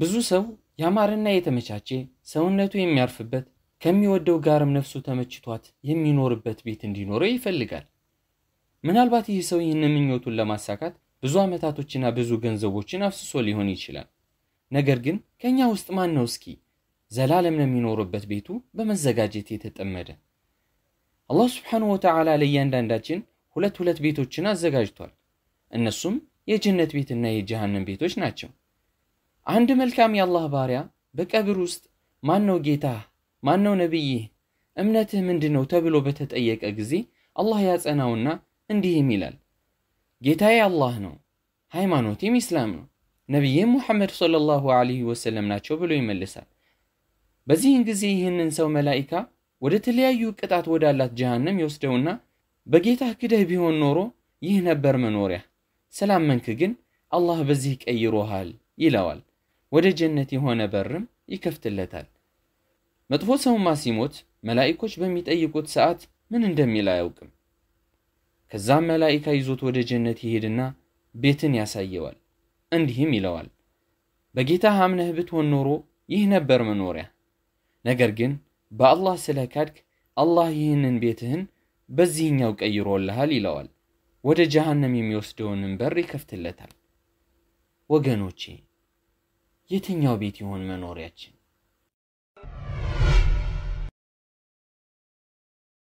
ብዙ ሰው ያማረና የተመቻቸ ሰውነቱ የሚያርፍበት ከሚወደው ጋርም ነፍሱ ተመችቷት የሚኖርበት ቤት እንዲኖረው ይፈልጋል። ምናልባት ይህ ሰው ይህን ምኞቱን ለማሳካት ብዙ ዓመታቶችና ብዙ ገንዘቦችን አፍስሶ ሊሆን ይችላል። ነገር ግን ከእኛ ውስጥ ማን ነው እስኪ ዘላለም ለሚኖርበት ቤቱ በመዘጋጀት የተጠመደ? አላህ ስብሓንሁ ወተዓላ ለእያንዳንዳችን ሁለት ሁለት ቤቶችን አዘጋጅቷል። እነሱም የጀነት ቤትና የጀሃንም ቤቶች ናቸው። አንድ መልካም የአላህ ባሪያ በቀብር ውስጥ ማን ነው ጌታ ማን ነው ነቢይህ? እምነትህ ምንድን ነው ተብሎ በተጠየቀ ጊዜ አላህ ያጸናውና እንዲህም ይላል፣ ጌታዬ አላህ ነው፣ ሃይማኖቴም ኢስላም ነው፣ ነቢይም ሙሐመድ ሰለላሁ ዐለይሂ ወሰለም ናቸው ብሎ ይመልሳል። በዚህን ጊዜ ይህንን ሰው መላኢካ ወደ ተለያዩ ቅጣት ወዳላት ጀሃንም ይወስደውና በጌታህ ክደህ ቢሆን ኖሮ ይህ ነበር መኖሪያ፣ ስላመንክ ግን አላህ በዚህ ቀይሮሃል ይለዋል። ወደ ጀነት የሆነ በርም ይከፍትለታል። መጥፎ ሰውማ ሲሞት መላኢኮች በሚጠይቁት ሰዓት ምን እንደሚል አያውቅም። ከዛም መላይካ ይዞት ወደ ጀነት ይሄድና ቤትን ያሳየዋል። እንዲህም ይለዋል፣ በጌታ አምነህ ብትሆን ኖሮ ይህ ነበር መኖሪያ። ነገር ግን በአላህ ስለ ካድክ አላህ ይህንን ቤትህን በዚህኛው ቀይሮልሃል ይለዋል። ወደ ጀሃነም የሚወስደውንም በር ይከፍትለታል። ወገኖቼ የትኛው ቤት ይሆን መኖሪያችን?